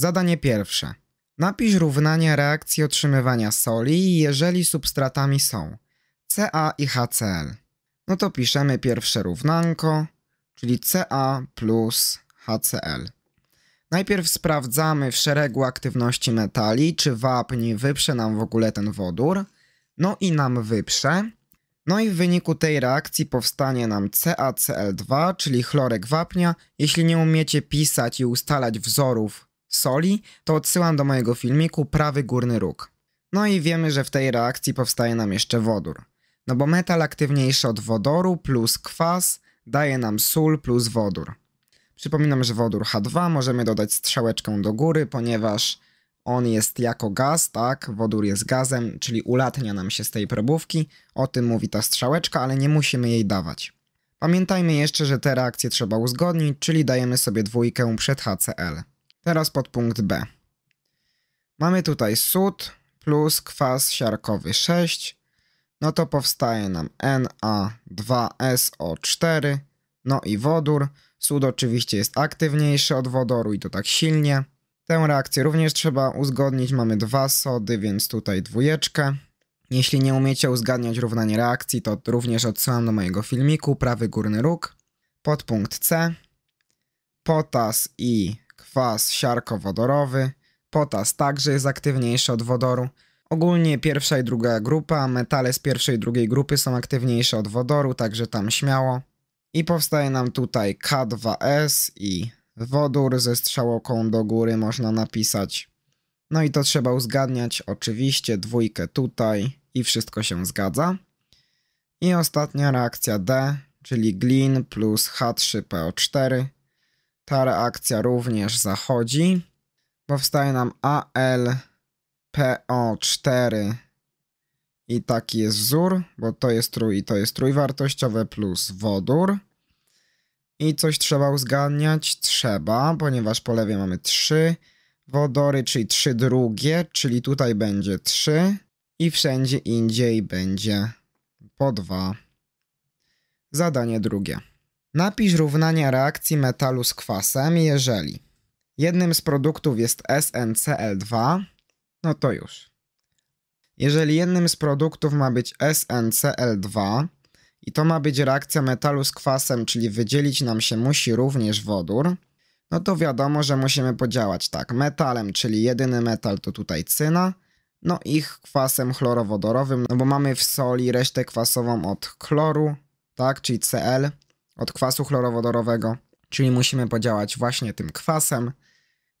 Zadanie pierwsze. Napisz równania reakcji otrzymywania soli, jeżeli substratami są Ca i HCl. No to piszemy pierwsze równanko, czyli Ca plus HCl. Najpierw sprawdzamy w szeregu aktywności metali, czy wapń wyprze nam w ogóle ten wodór. No i nam wyprze. No i w wyniku tej reakcji powstanie nam CaCl2, czyli chlorek wapnia. Jeśli nie umiecie pisać i ustalać wzorów soli, to odsyłam do mojego filmiku prawy górny róg. No i wiemy, że w tej reakcji powstaje nam jeszcze wodór. No bo metal aktywniejszy od wodoru plus kwas daje nam sól plus wodór. Przypominam, że wodór H2 możemy dodać strzałeczką do góry, ponieważ on jest jako gaz, tak, wodór jest gazem, czyli ulatnia nam się z tej probówki, o tym mówi ta strzałeczka, ale nie musimy jej dawać. Pamiętajmy jeszcze, że te reakcje trzeba uzgodnić, czyli dajemy sobie dwójkę przed HCl. Teraz pod punkt B. Mamy tutaj sód plus kwas siarkowy 6, no to powstaje nam Na2SO4, no i wodór. Sód oczywiście jest aktywniejszy od wodoru i to tak silnie. Tę reakcję również trzeba uzgodnić, mamy dwa sody, więc tutaj dwójeczkę. Jeśli nie umiecie uzgadniać równania reakcji, to również odsyłam do mojego filmiku, prawy górny róg. Podpunkt C. Potas i kwas siarkowodorowy, potas także jest aktywniejszy od wodoru. Ogólnie pierwsza i druga grupa, metale z pierwszej i drugiej grupy są aktywniejsze od wodoru, także tam śmiało. I powstaje nam tutaj K2S i wodór ze strzałką do góry można napisać. No i to trzeba uzgadniać, oczywiście dwójkę tutaj i wszystko się zgadza. I ostatnia reakcja D, czyli glin plus H3PO4 ta reakcja również zachodzi. Powstaje nam ALPO4 i taki jest wzór, bo to jest trój i to jest trójwartościowe plus wodór. I coś trzeba uzgadniać? Trzeba, ponieważ po lewej mamy 3 wodory, czyli 3 drugie, czyli tutaj będzie 3 i wszędzie indziej będzie po 2. Zadanie drugie. Napisz równania reakcji metalu z kwasem, jeżeli jednym z produktów jest SNCl2, no to już. Jeżeli jednym z produktów ma być SNCl2 i to ma być reakcja metalu z kwasem, czyli wydzielić nam się musi również wodór, no to wiadomo, że musimy podziałać tak metalem, czyli jedyny metal to tutaj cyna, no i kwasem chlorowodorowym, no bo mamy w soli resztę kwasową od chloru, tak, czyli Cl, od kwasu chlorowodorowego, czyli musimy podziałać właśnie tym kwasem.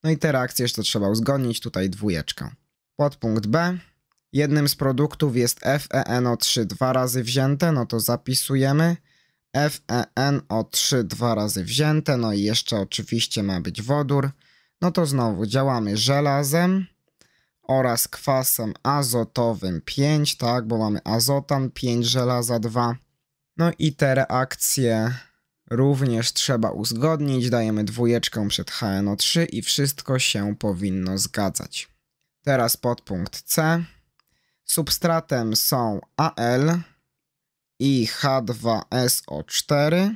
No i te reakcje jeszcze trzeba uzgodnić, tutaj dwójeczkę. Podpunkt B. Jednym z produktów jest FeNO3 dwa razy wzięte, no to zapisujemy. FeNO3 dwa razy wzięte, no i jeszcze oczywiście ma być wodór. No to znowu działamy żelazem oraz kwasem azotowym 5, tak, bo mamy azotan 5, żelaza 2. No i te reakcje również trzeba uzgodnić, dajemy dwójeczkę przed HNO3 i wszystko się powinno zgadzać. Teraz podpunkt C. Substratem są Al i H2SO4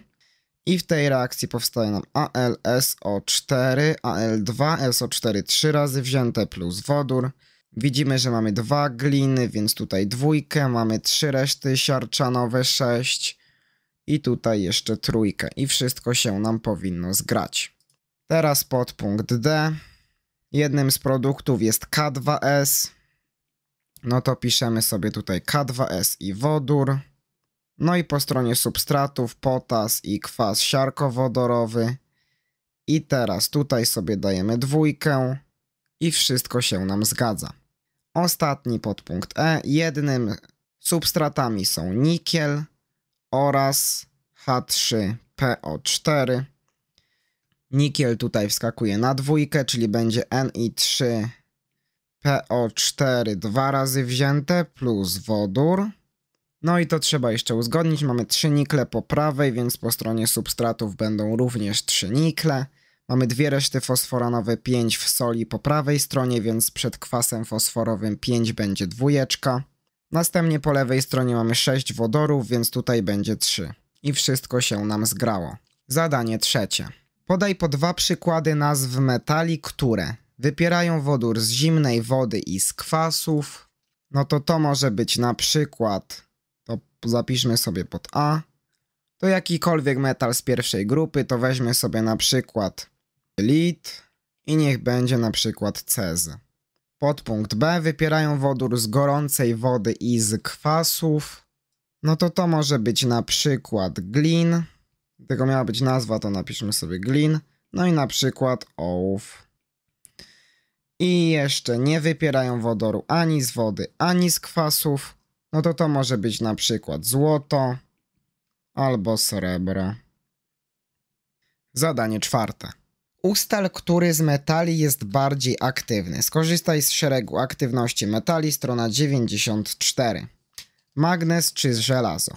i w tej reakcji powstaje nam AlSO4, Al2SO4 trzy razy wzięte plus wodór. Widzimy, że mamy dwa gliny, więc tutaj dwójkę, mamy trzy reszty siarczanowe 6, i tutaj jeszcze trójkę i wszystko się nam powinno zgrać. Teraz podpunkt D. Jednym z produktów jest K2S. No to piszemy sobie tutaj K2S i wodór. No i po stronie substratów potas i kwas siarkowodorowy. I teraz tutaj sobie dajemy dwójkę i wszystko się nam zgadza. Ostatni podpunkt E. Jednym substratami są nikiel, oraz H3PO4. Nikiel tutaj wskakuje na dwójkę, czyli będzie Ni3PO4 dwa razy wzięte plus wodór. No i to trzeba jeszcze uzgodnić. Mamy trzy nikle po prawej, więc po stronie substratów będą również trzy nikle. Mamy dwie reszty fosforanowe 5 w soli po prawej stronie, więc przed kwasem fosforowym 5 będzie dwójeczka. Następnie po lewej stronie mamy 6 wodorów, więc tutaj będzie 3. I wszystko się nam zgrało. Zadanie trzecie. Podaj po dwa przykłady nazw metali, które wypierają wodór z zimnej wody i z kwasów. No to to może być na przykład, to zapiszmy sobie pod A, to jakikolwiek metal z pierwszej grupy, to weźmy sobie na przykład lit i niech będzie na przykład cezy. Podpunkt B. Wypierają wodór z gorącej wody i z kwasów. No to to może być na przykład glin. Tego miała być nazwa, to napiszmy sobie glin. No i na przykład ołów. I jeszcze nie wypierają wodoru ani z wody, ani z kwasów. No to to może być na przykład złoto albo srebro. Zadanie czwarte. Ustal, który z metali jest bardziej aktywny. Skorzystaj z szeregu aktywności metali, strona 94. Magnes czy żelazo?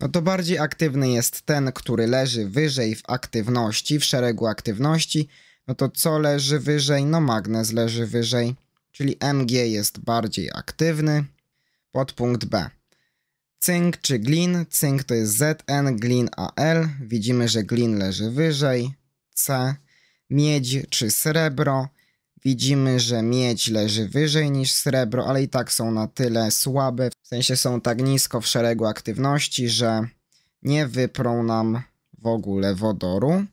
No to bardziej aktywny jest ten, który leży wyżej w aktywności, w szeregu aktywności. No to co leży wyżej? No magnes leży wyżej, czyli Mg jest bardziej aktywny. Podpunkt B. Cynk czy glin? Cynk to jest Zn, glin AL. Widzimy, że glin leży wyżej. C miedź czy srebro. Widzimy, że miedź leży wyżej niż srebro, ale i tak są na tyle słabe, w sensie są tak nisko w szeregu aktywności, że nie wyprą nam w ogóle wodoru.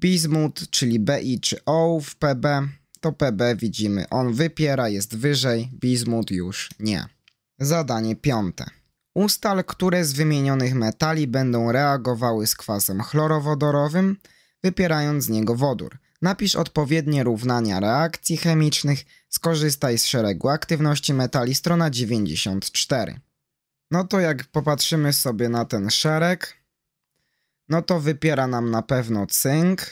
Bismut, czyli BI czy O w PB, to PB widzimy, on wypiera, jest wyżej, bismut już nie. Zadanie piąte. Ustal, które z wymienionych metali będą reagowały z kwasem chlorowodorowym – wypierając z niego wodór. Napisz odpowiednie równania reakcji chemicznych, skorzystaj z szeregu aktywności metali, strona 94. No to jak popatrzymy sobie na ten szereg, no to wypiera nam na pewno cynk,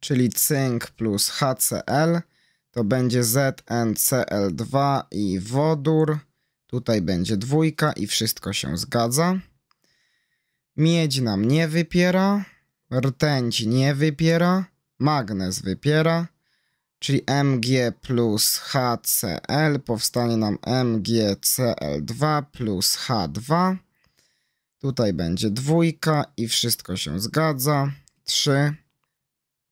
czyli cynk plus HCl, to będzie ZnCl2 i wodór, tutaj będzie dwójka i wszystko się zgadza. Miedź nam nie wypiera, rtęć nie wypiera, magnez wypiera, czyli Mg plus HCl, powstanie nam MgCl2 plus H2. Tutaj będzie dwójka i wszystko się zgadza. 3.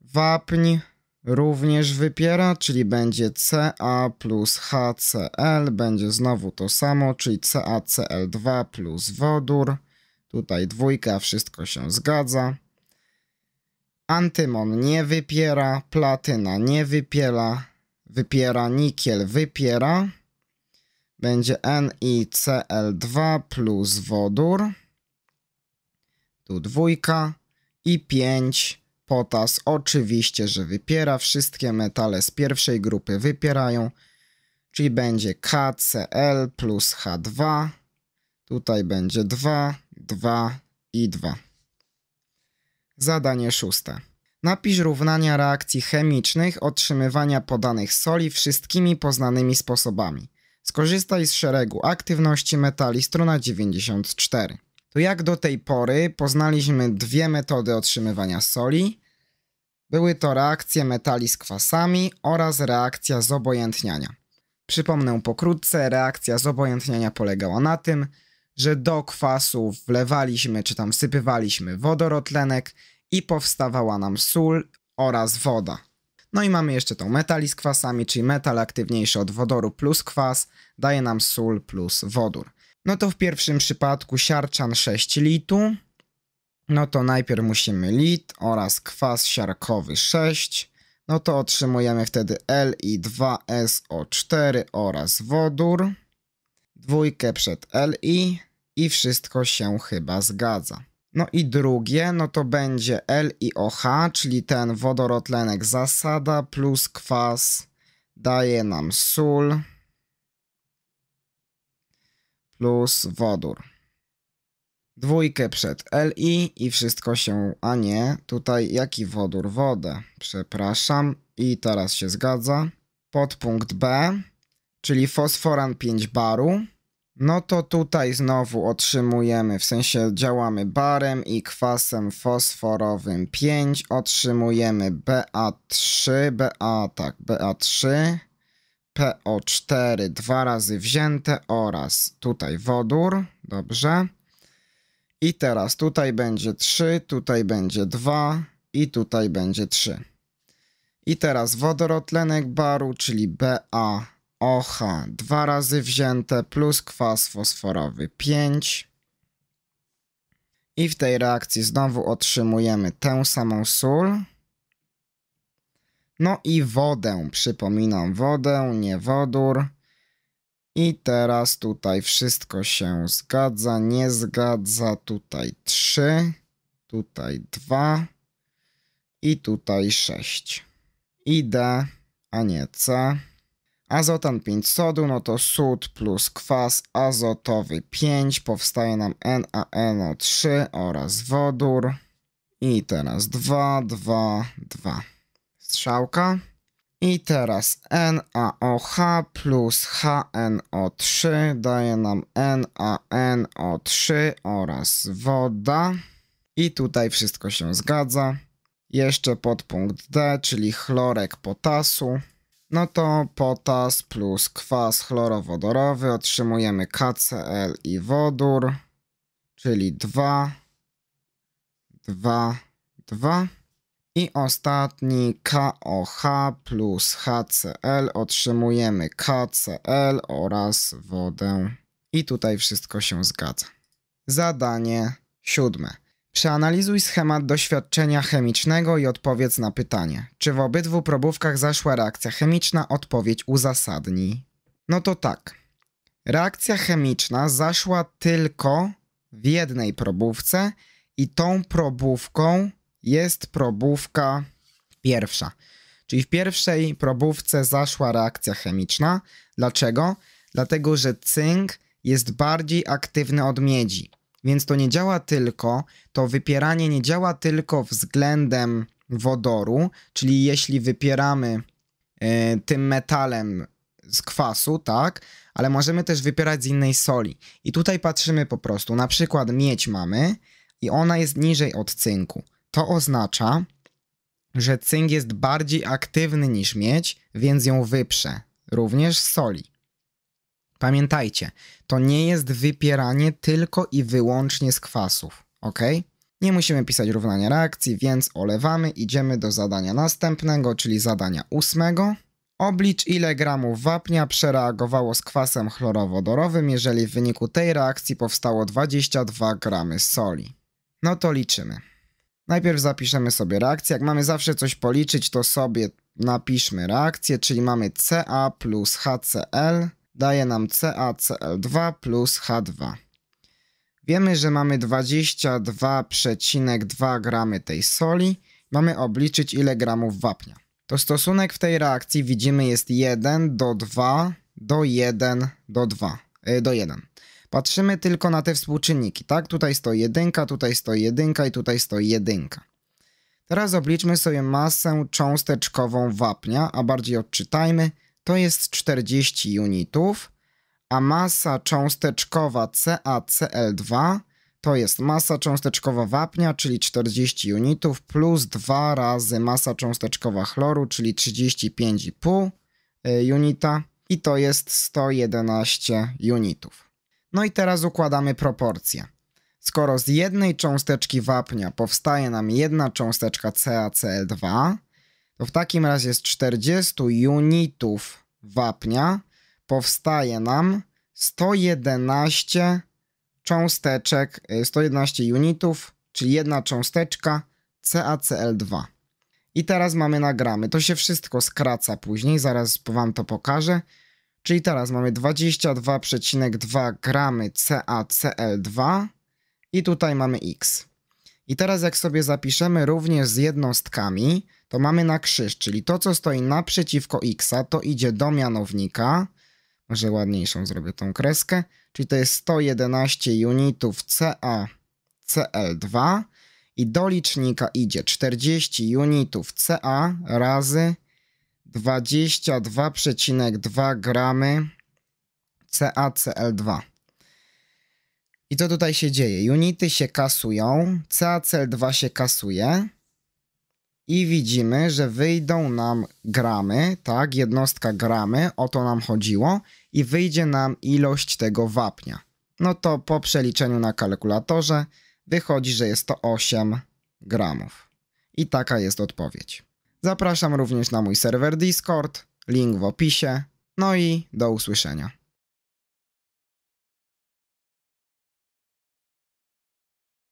Wapń również wypiera, czyli będzie Ca plus HCl, będzie znowu to samo, czyli CaCl2 plus wodór. Tutaj dwójka, wszystko się zgadza. Antymon nie wypiera, platyna nie wypiera, wypiera nikiel, wypiera. Będzie NiCl2 plus wodór. Tu dwójka i 5 potas. Oczywiście, że wypiera. Wszystkie metale z pierwszej grupy wypierają. Czyli będzie KCl plus H2. Tutaj będzie 2, 2 i 2. Zadanie szóste. Napisz równania reakcji chemicznych otrzymywania podanych soli wszystkimi poznanymi sposobami. Skorzystaj z szeregu aktywności metali strona 94. To jak do tej pory poznaliśmy dwie metody otrzymywania soli. Były to reakcje metali z kwasami oraz reakcja zobojętniania. Przypomnę pokrótce, reakcja zobojętniania polegała na tym, że do kwasu wlewaliśmy czy tam sypywaliśmy wodorotlenek i powstawała nam sól oraz woda. No i mamy jeszcze tą metali z kwasami, czyli metal aktywniejszy od wodoru plus kwas daje nam sól plus wodór. No to w pierwszym przypadku siarczan 6 litu, no to najpierw musimy lit oraz kwas siarkowy 6, no to otrzymujemy wtedy Li2SO4 oraz wodór dwójkę przed Li i wszystko się chyba zgadza. No i drugie, no to będzie LiOH, czyli ten wodorotlenek zasada plus kwas daje nam sól plus wodór. Dwójkę przed LI i wszystko się, a nie, tutaj jaki wodór? Wodę, przepraszam. I teraz się zgadza. Podpunkt B czyli fosforan 5 baru, no to tutaj znowu otrzymujemy, w sensie działamy barem i kwasem fosforowym 5, otrzymujemy BA3, BA, tak, BA3, PO4 dwa razy wzięte oraz tutaj wodór, dobrze. I teraz tutaj będzie 3, tutaj będzie 2 i tutaj będzie 3. I teraz wodorotlenek baru, czyli BA OH, dwa razy wzięte plus kwas fosforowy 5. I w tej reakcji znowu otrzymujemy tę samą sól. No i wodę, przypominam, wodę, nie wodór. I teraz tutaj wszystko się zgadza, nie zgadza, tutaj 3, tutaj 2 i tutaj 6. I D, a nie C. Azotan 5 sodu, no to sód plus kwas azotowy 5, powstaje nam NaNO3 oraz wodór. I teraz 2, 2, 2. Strzałka. I teraz NaOH plus HNO3 daje nam NaNO3 oraz woda. I tutaj wszystko się zgadza. Jeszcze podpunkt D, czyli chlorek potasu no to potas plus kwas chlorowodorowy otrzymujemy KCl i wodór, czyli 2, 2, 2. I ostatni KOH plus HCl otrzymujemy KCl oraz wodę. I tutaj wszystko się zgadza. Zadanie siódme. Przeanalizuj schemat doświadczenia chemicznego i odpowiedz na pytanie, czy w obydwu probówkach zaszła reakcja chemiczna, odpowiedź uzasadnij. No to tak. Reakcja chemiczna zaszła tylko w jednej probówce i tą probówką jest probówka pierwsza. Czyli w pierwszej probówce zaszła reakcja chemiczna. Dlaczego? Dlatego, że cynk jest bardziej aktywny od miedzi. Więc to nie działa tylko, to wypieranie nie działa tylko względem wodoru, czyli jeśli wypieramy y, tym metalem z kwasu, tak, ale możemy też wypierać z innej soli. I tutaj patrzymy po prostu, na przykład miedź mamy i ona jest niżej od cynku. To oznacza, że cynk jest bardziej aktywny niż miedź, więc ją wyprze, również z soli. Pamiętajcie, to nie jest wypieranie tylko i wyłącznie z kwasów, ok? Nie musimy pisać równania reakcji, więc olewamy, idziemy do zadania następnego, czyli zadania ósmego. Oblicz ile gramów wapnia przereagowało z kwasem chlorowodorowym, jeżeli w wyniku tej reakcji powstało 22 gramy soli. No to liczymy. Najpierw zapiszemy sobie reakcję. Jak mamy zawsze coś policzyć, to sobie napiszmy reakcję, czyli mamy Ca plus HCl daje nam CaCl2 plus H2. Wiemy, że mamy 22,2 gramy tej soli. Mamy obliczyć ile gramów wapnia. To stosunek w tej reakcji widzimy jest 1 do 2 do 1 do 2 e, do 1. Patrzymy tylko na te współczynniki, tak? Tutaj 101, tutaj 101 i tutaj 101. Teraz obliczmy sobie masę cząsteczkową wapnia, a bardziej odczytajmy – to jest 40 unitów, a masa cząsteczkowa CaCl2 to jest masa cząsteczkowa wapnia, czyli 40 unitów, plus 2 razy masa cząsteczkowa chloru, czyli 35,5 y, unita i to jest 111 unitów. No i teraz układamy proporcje. Skoro z jednej cząsteczki wapnia powstaje nam jedna cząsteczka CaCl2, to no w takim razie z 40 unitów wapnia powstaje nam 111 cząsteczek, 111 y, unitów, czyli jedna cząsteczka CaCl2. I teraz mamy na gramy. To się wszystko skraca później, zaraz wam to pokażę. Czyli teraz mamy 22,2 gramy CaCl2 i tutaj mamy X. I teraz jak sobie zapiszemy również z jednostkami, to mamy na krzyż, czyli to, co stoi naprzeciwko x, to idzie do mianownika. Może ładniejszą zrobię tą kreskę. Czyli to jest 111 unitów CA CL2 i do licznika idzie 40 unitów CA razy 22,2 gramy CaCl2. I co tutaj się dzieje? Unity się kasują, CaCl2 się kasuje, i widzimy, że wyjdą nam gramy, tak, jednostka gramy, o to nam chodziło i wyjdzie nam ilość tego wapnia. No to po przeliczeniu na kalkulatorze wychodzi, że jest to 8 gramów. I taka jest odpowiedź. Zapraszam również na mój serwer Discord, link w opisie. No i do usłyszenia.